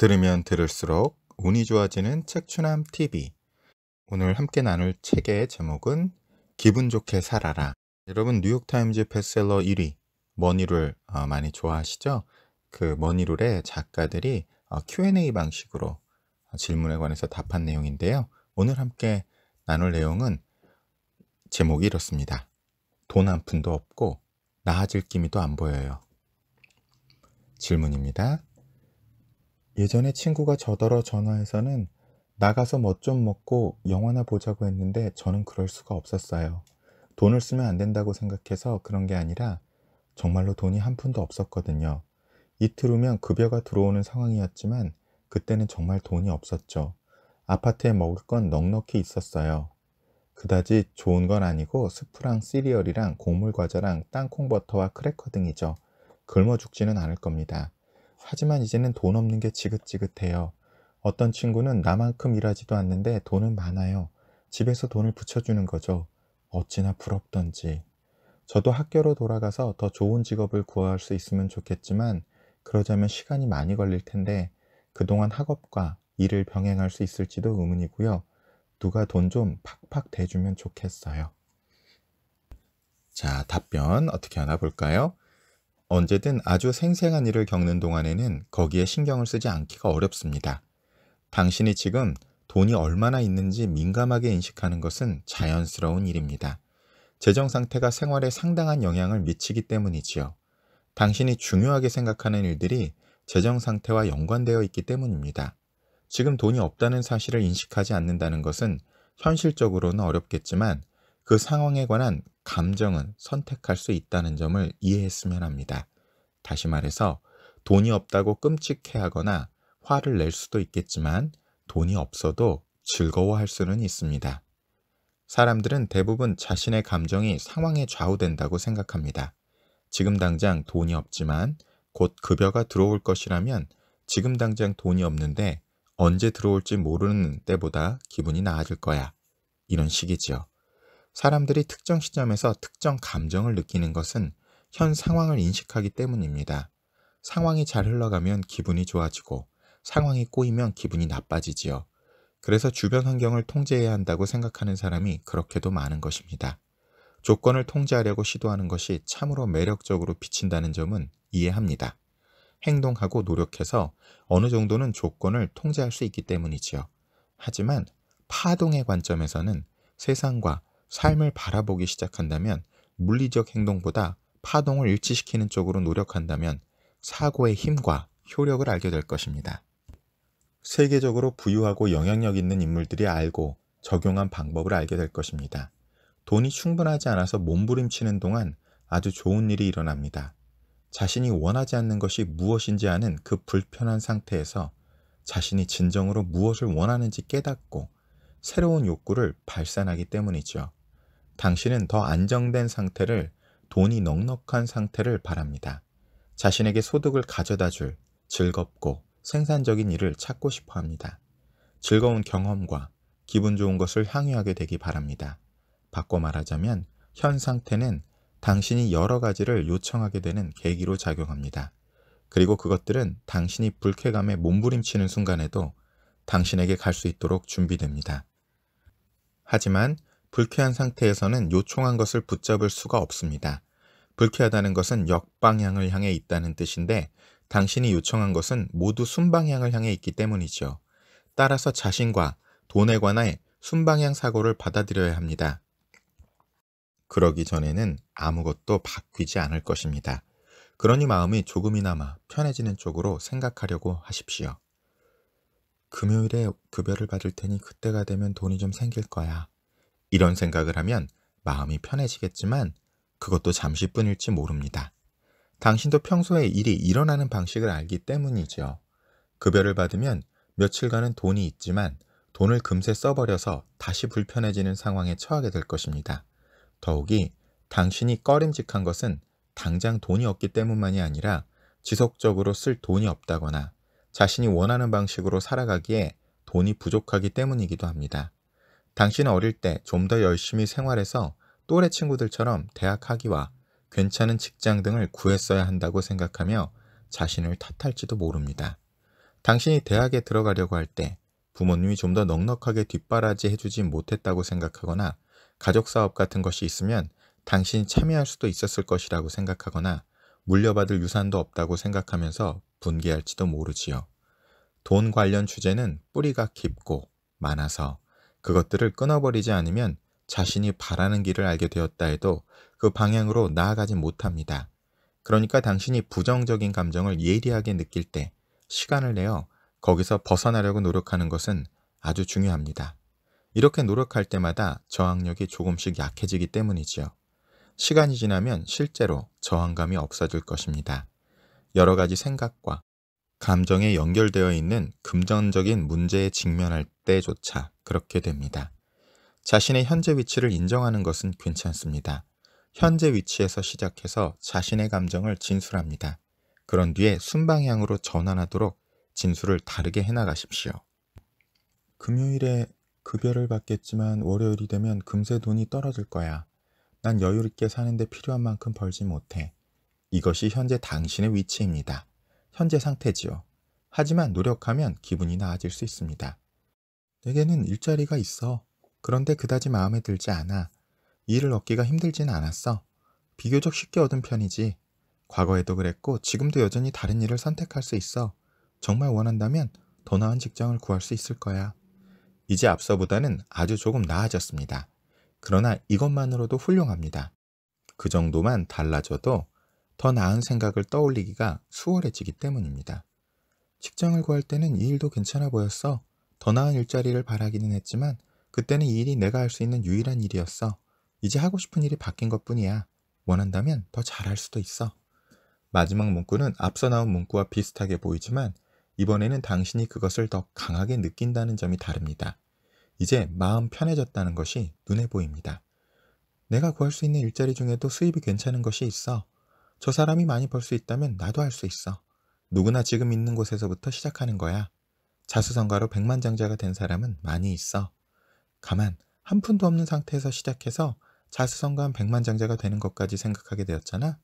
들으면 들을수록 운이 좋아지는 책추남 TV. 오늘 함께 나눌 책의 제목은 기분 좋게 살아라. 여러분 뉴욕타임즈 베스트셀러 1위 머니룰 어, 많이 좋아하시죠? 그 머니룰의 작가들이 어, Q&A 방식으로 어, 질문에 관해서 답한 내용인데요. 오늘 함께 나눌 내용은 제목이 이렇습니다. 돈 한 푼도 없고 나아질 기미도 안 보여요. 질문입니다. 예전에 친구가 저더러 전화해서는 나가서 뭐 좀 먹고 영화나 보자고 했는데 저는 그럴 수가 없었어요. 돈을 쓰면 안 된다고 생각해서 그런 게 아니라 정말로 돈이 한 푼도 없었거든요. 이틀 후면 급여가 들어오는 상황이었지만 그때는 정말 돈이 없었죠. 아파트에 먹을 건 넉넉히 있었어요. 그다지 좋은 건 아니고 스프랑 시리얼이랑 곡물과자랑 땅콩버터와 크래커 등이죠. 굶어 죽지는 않을 겁니다. 하지만 이제는 돈 없는 게 지긋지긋해요. 어떤 친구는 나만큼 일하지도 않는데 돈은 많아요. 집에서 돈을 붙여주는 거죠. 어찌나 부럽던지. 저도 학교로 돌아가서 더 좋은 직업을 구할 수 있으면 좋겠지만 그러자면 시간이 많이 걸릴 텐데 그동안 학업과 일을 병행할 수 있을지도 의문이고요. 누가 돈 좀 팍팍 대주면 좋겠어요. 자, 답변 어떻게 하나 볼까요? 언제든 아주 생생한 일을 겪는 동안에는 거기에 신경을 쓰지 않기가 어렵습니다. 당신이 지금 돈이 얼마나 있는지 민감하게 인식하는 것은 자연스러운 일입니다. 재정 상태가 생활에 상당한 영향을 미치기 때문이지요. 당신이 중요하게 생각하는 일들이 재정 상태와 연관되어 있기 때문입니다. 지금 돈이 없다는 사실을 인식하지 않는다는 것은 현실적으로는 어렵겠지만 그 상황에 관한 감정은 선택할 수 있다는 점을 이해했으면 합니다. 다시 말해서 돈이 없다고 끔찍해하거나 화를 낼 수도 있겠지만 돈이 없어도 즐거워할 수는 있습니다. 사람들은 대부분 자신의 감정이 상황에 좌우된다고 생각합니다. 지금 당장 돈이 없지만 곧 급여가 들어올 것이라면 지금 당장 돈이 없는데 언제 들어올지 모르는 때보다 기분이 나아질 거야. 이런 식이지요. 사람들이 특정 시점에서 특정 감정을 느끼는 것은 현 상황을 인식하기 때문입니다. 상황이 잘 흘러가면 기분이 좋아지고 상황이 꼬이면 기분이 나빠지지요. 그래서 주변 환경을 통제해야 한다고 생각하는 사람이 그렇게도 많은 것입니다. 조건을 통제하려고 시도하는 것이 참으로 매력적으로 비친다는 점은 이해합니다. 행동하고 노력해서 어느 정도는 조건을 통제할 수 있기 때문이지요. 하지만 파동의 관점에서는 세상과 삶을 바라보기 시작한다면 물리적 행동보다 파동을 일치시키는 쪽으로 노력한다면 사고의 힘과 효력을 알게 될 것입니다. 세계적으로 부유하고 영향력 있는 인물들이 알고 적용한 방법을 알게 될 것입니다. 돈이 충분하지 않아서 몸부림치는 동안 아주 좋은 일이 일어납니다. 자신이 원하지 않는 것이 무엇인지 아는 그 불편한 상태에서 자신이 진정으로 무엇을 원하는지 깨닫고 새로운 욕구를 발산하기 때문이죠. 당신은 더 안정된 상태를 돈이 넉넉한 상태를 바랍니다. 자신에게 소득을 가져다 줄 즐겁고 생산적인 일을 찾고 싶어 합니다. 즐거운 경험과 기분 좋은 것을 향유하게 되기 바랍니다. 바꿔 말하자면 현 상태는 당신이 여러 가지를 요청하게 되는 계기로 작용합니다. 그리고 그것들은 당신이 불쾌감에 몸부림치는 순간에도 당신에게 갈 수 있도록 준비됩니다. 하지만 불쾌한 상태에서는 요청한 것을 붙잡을 수가 없습니다. 불쾌하다는 것은 역방향을 향해 있다는 뜻인데 당신이 요청한 것은 모두 순방향을 향해 있기 때문이죠. 따라서 자신과 돈에 관해 순방향 사고를 받아들여야 합니다. 그러기 전에는 아무것도 바뀌지 않을 것입니다. 그러니 마음이 조금이나마 편해지는 쪽으로 생각하려고 하십시오. 금요일에 급여를 받을 테니 그때가 되면 돈이 좀 생길 거야. 이런 생각을 하면 마음이 편해지겠지만 그것도 잠시뿐일지 모릅니다. 당신도 평소에 일이 일어나는 방식을 알기 때문이죠. 급여를 받으면 며칠간은 돈이 있지만 돈을 금세 써버려서 다시 불편해지는 상황에 처하게 될 것입니다. 더욱이 당신이 꺼림직한 것은 당장 돈이 없기 때문만이 아니라 지속적으로 쓸 돈이 없다거나 자신이 원하는 방식으로 살아가기에 돈이 부족하기 때문이기도 합니다. 당신은 어릴 때 좀 더 열심히 생활해서 또래 친구들처럼 대학 학위와 괜찮은 직장 등을 구했어야 한다고 생각하며 자신을 탓할지도 모릅니다. 당신이 대학에 들어가려고 할 때 부모님이 좀 더 넉넉하게 뒷바라지 해주지 못했다고 생각하거나 가족 사업 같은 것이 있으면 당신이 참여할 수도 있었을 것이라고 생각하거나 물려받을 유산도 없다고 생각하면서 분개할지도 모르지요. 돈 관련 주제는 뿌리가 깊고 많아서 그것들을 끊어버리지 않으면 자신이 바라는 길을 알게 되었다 해도 그 방향으로 나아가지 못합니다. 그러니까 당신이 부정적인 감정을 예리하게 느낄 때 시간을 내어 거기서 벗어나려고 노력하는 것은 아주 중요합니다. 이렇게 노력할 때마다 저항력이 조금씩 약해지기 때문이지요. 시간이 지나면 실제로 저항감이 없어질 것입니다. 여러 가지 생각과 감정에 연결되어 있는 금전적인 문제에 직면할 때조차 그렇게 됩니다. 자신의 현재 위치를 인정하는 것은 괜찮습니다. 현재 위치에서 시작해서 자신의 감정을 진술합니다. 그런 뒤에 순방향으로 전환하도록 진술을 다르게 해나가십시오. 금요일에 급여를 받겠지만 월요일이 되면 금세 돈이 떨어질 거야. 난 여유롭게 사는데 필요한 만큼 벌지 못해. 이것이 현재 당신의 위치입니다. 현재 상태지요. 하지만 노력하면 기분이 나아질 수 있습니다. 내게는 일자리가 있어. 그런데 그다지 마음에 들지 않아. 일을 얻기가 힘들진 않았어. 비교적 쉽게 얻은 편이지. 과거에도 그랬고 지금도 여전히 다른 일을 선택할 수 있어. 정말 원한다면 더 나은 직장을 구할 수 있을 거야. 이제 앞서보다는 아주 조금 나아졌습니다. 그러나 이것만으로도 훌륭합니다. 그 정도만 달라져도 더 나은 생각을 떠올리기가 수월해지기 때문입니다. 직장을 구할 때는 이 일도 괜찮아 보였어. 더 나은 일자리를 바라기는 했지만 그때는 이 일이 내가 할 수 있는 유일한 일이었어. 이제 하고 싶은 일이 바뀐 것뿐이야. 원한다면 더 잘할 수도 있어. 마지막 문구는 앞서 나온 문구와 비슷하게 보이지만 이번에는 당신이 그것을 더 강하게 느낀다는 점이 다릅니다. 이제 마음 편해졌다는 것이 눈에 보입니다. 내가 구할 수 있는 일자리 중에도 수입이 괜찮은 것이 있어. 저 사람이 많이 벌 수 있다면 나도 할 수 있어. 누구나 지금 있는 곳에서부터 시작하는 거야. 자수성가로 백만장자가 된 사람은 많이 있어. 가만 한 푼도 없는 상태에서 시작해서 자수성가한 백만장자가 되는 것까지 생각하게 되었잖아.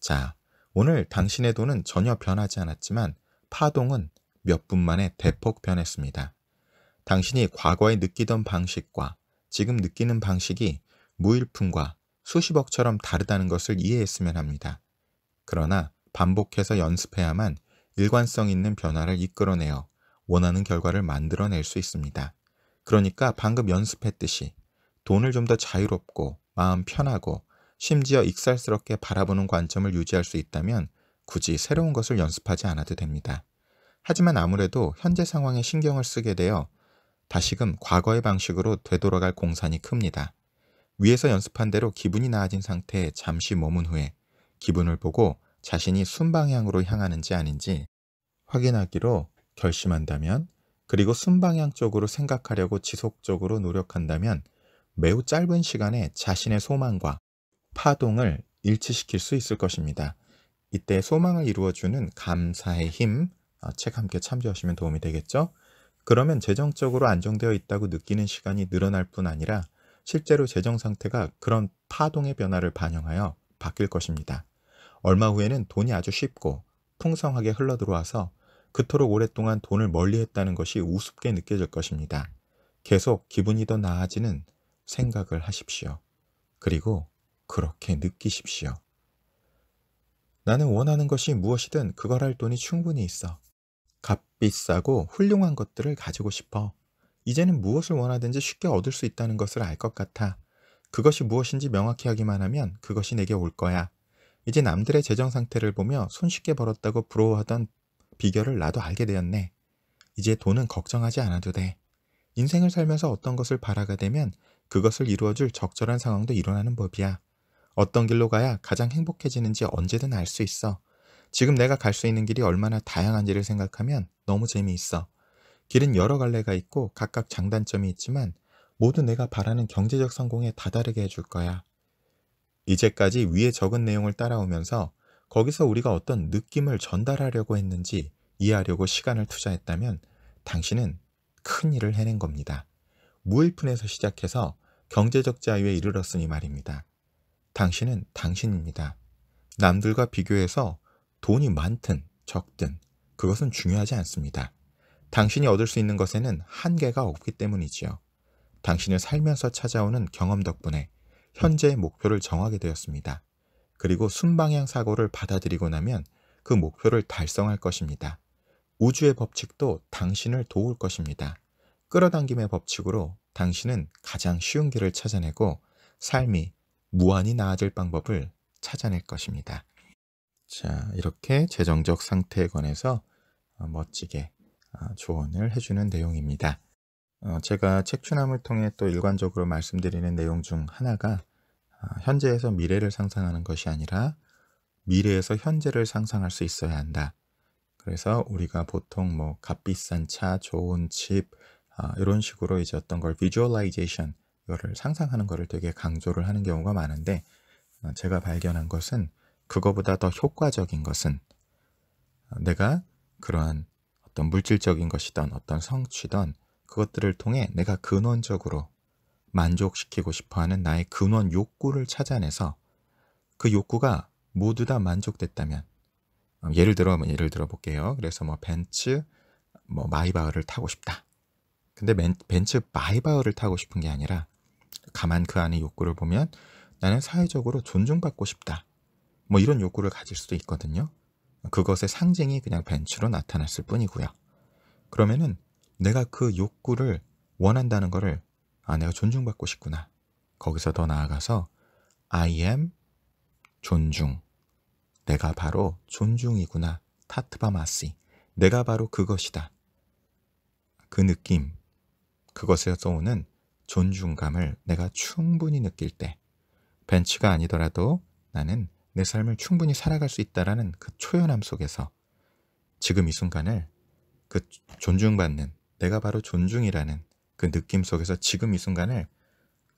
자, 오늘 당신의 돈은 전혀 변하지 않았지만 파동은 몇 분 만에 대폭 변했습니다. 당신이 과거에 느끼던 방식과 지금 느끼는 방식이 무일품과 수십억처럼 다르다는 것을 이해했으면 합니다. 그러나 반복해서 연습해야만 일관성 있는 변화를 이끌어내어 원하는 결과를 만들어낼 수 있습니다. 그러니까 방금 연습했듯이 돈을 좀 더 자유롭고 마음 편하고 심지어 익살스럽게 바라보는 관점을 유지할 수 있다면 굳이 새로운 것을 연습하지 않아도 됩니다. 하지만 아무래도 현재 상황에 신경을 쓰게 되어 다시금 과거의 방식으로 되돌아갈 공산이 큽니다. 위에서 연습한 대로 기분이 나아진 상태에 잠시 머문 후에 기분을 보고 자신이 순방향으로 향하는지 아닌지 확인하기로 결심한다면 그리고 순방향 쪽으로 생각하려고 지속적으로 노력한다면 매우 짧은 시간에 자신의 소망과 파동을 일치시킬 수 있을 것입니다. 이때 소망을 이루어주는 감사의 힘, 어, 책 함께 참조하시면 도움이 되겠죠? 그러면 재정적으로 안정되어 있다고 느끼는 시간이 늘어날 뿐 아니라 실제로 재정 상태가 그런 파동의 변화를 반영하여 바뀔 것입니다. 얼마 후에는 돈이 아주 쉽고 풍성하게 흘러들어와서 그토록 오랫동안 돈을 멀리했다는 것이 우습게 느껴질 것입니다. 계속 기분이 더 나아지는 생각을 하십시오. 그리고 그렇게 느끼십시오. 나는 원하는 것이 무엇이든 그걸 할 돈이 충분히 있어. 값비싸고 훌륭한 것들을 가지고 싶어. 이제는 무엇을 원하든지 쉽게 얻을 수 있다는 것을 알 것 같아. 그것이 무엇인지 명확히 하기만 하면 그것이 내게 올 거야. 이제 남들의 재정 상태를 보며 손쉽게 벌었다고 부러워하던 비결을 나도 알게 되었네. 이제 돈은 걱정하지 않아도 돼. 인생을 살면서 어떤 것을 바라게 되면 그것을 이루어줄 적절한 상황도 일어나는 법이야. 어떤 길로 가야 가장 행복해지는지 언제든 알 수 있어. 지금 내가 갈 수 있는 길이 얼마나 다양한지를 생각하면 너무 재미있어. 길은 여러 갈래가 있고 각각 장단점이 있지만 모두 내가 바라는 경제적 성공에 다다르게 해줄 거야. 이제까지 위에 적은 내용을 따라오면서 거기서 우리가 어떤 느낌을 전달하려고 했는지 이해하려고 시간을 투자했다면 당신은 큰 일을 해낸 겁니다. 무일푼에서 시작해서 경제적 자유에 이르렀으니 말입니다. 당신은 당신입니다. 남들과 비교해서 돈이 많든 적든 그것은 중요하지 않습니다. 당신이 얻을 수 있는 것에는 한계가 없기 때문이지요. 당신을 살면서 찾아오는 경험 덕분에 현재의 목표를 정하게 되었습니다. 그리고 순방향 사고를 받아들이고 나면 그 목표를 달성할 것입니다. 우주의 법칙도 당신을 도울 것입니다. 끌어당김의 법칙으로 당신은 가장 쉬운 길을 찾아내고 삶이 무한히 나아질 방법을 찾아낼 것입니다. 자, 이렇게 재정적 상태에 관해서 어, 멋지게 아, 조언을 해주는 내용입니다. 어, 제가 책추남을 통해 또 일관적으로 말씀드리는 내용 중 하나가 아, 현재에서 미래를 상상하는 것이 아니라 미래에서 현재를 상상할 수 있어야 한다. 그래서 우리가 보통 뭐 값비싼 차, 좋은 집 아, 이런 식으로 이제 어떤 걸 비주얼라이제이션 이거를 상상하는 것을 되게 강조를 하는 경우가 많은데 어, 제가 발견한 것은 그거보다 더 효과적인 것은 어, 내가 그러한 어떤 물질적인 것이든 어떤 성취든 그것들을 통해 내가 근원적으로 만족시키고 싶어하는 나의 근원 욕구를 찾아내서 그 욕구가 모두 다 만족됐다면 어, 예를 들어 뭐 예를 들어 볼게요. 그래서 뭐 벤츠 뭐 마이바흐를 타고 싶다. 근데 맨, 벤츠 마이바흐를 타고 싶은 게 아니라 가만 그안에 욕구를 보면 나는 사회적으로 존중받고 싶다. 뭐 이런 욕구를 가질 수도 있거든요. 그것의 상징이 그냥 벤츠로 나타났을 뿐이고요. 그러면은 내가 그 욕구를 원한다는 거를 아 내가 존중받고 싶구나. 거기서 더 나아가서 I am 존중. 내가 바로 존중이구나. 타트바마시. 내가 바로 그것이다. 그 느낌, 그것에서 오는 존중감을 내가 충분히 느낄 때 벤츠가 아니더라도 나는 내 삶을 충분히 살아갈 수 있다라는 그 초연함 속에서 지금 이 순간을 그 존중받는 내가 바로 존중이라는 그 느낌 속에서 지금 이 순간을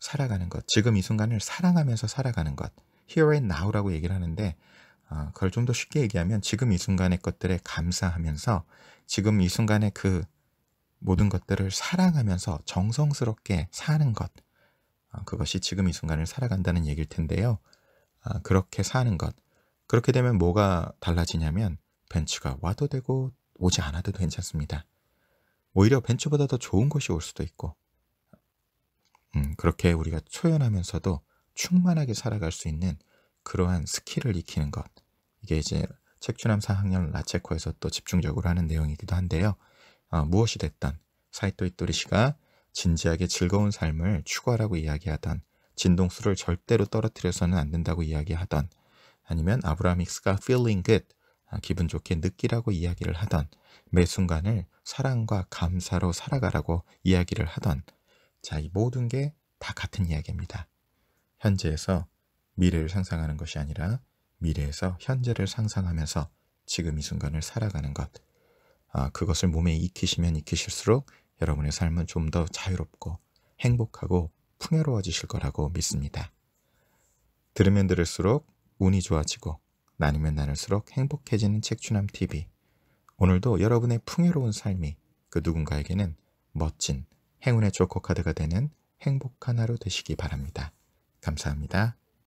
살아가는 것, 지금 이 순간을 사랑하면서 살아가는 것, here and now라고 얘기를 하는데 어, 그걸 좀 더 쉽게 얘기하면 지금 이 순간의 것들에 감사하면서 지금 이 순간의 그 모든 것들을 사랑하면서 정성스럽게 사는 것, 어, 그것이 지금 이 순간을 살아간다는 얘기일 텐데요. 아, 그렇게 사는 것. 그렇게 되면 뭐가 달라지냐면 벤츠가 와도 되고 오지 않아도 괜찮습니다. 오히려 벤츠보다 더 좋은 것이 올 수도 있고 음, 그렇게 우리가 초연하면서도 충만하게 살아갈 수 있는 그러한 스킬을 익히는 것. 이게 이제 책추남 4학년 라체코에서 또 집중적으로 하는 내용이기도 한데요. 아, 무엇이 됐던 사이토 이토리 씨가 진지하게 즐거운 삶을 추구하라고 이야기하던 진동수를 절대로 떨어뜨려서는 안 된다고 이야기하던 아니면 아브라믹스가 feeling good, 아, 기분 좋게 느끼라고 이야기를 하던 매 순간을 사랑과 감사로 살아가라고 이야기를 하던 자, 이 모든 게 다 같은 이야기입니다. 현재에서 미래를 상상하는 것이 아니라 미래에서 현재를 상상하면서 지금 이 순간을 살아가는 것. 아, 그것을 몸에 익히시면 익히실수록 여러분의 삶은 좀 더 자유롭고 행복하고 풍요로워지실 거라고 믿습니다. 들으면 들을수록 운이 좋아지고 나누면 나눌수록 행복해지는 책추남 TV. 오늘도 여러분의 풍요로운 삶이 그 누군가에게는 멋진 행운의 조커 카드가 되는 행복한 하루 되시기 바랍니다. 감사합니다.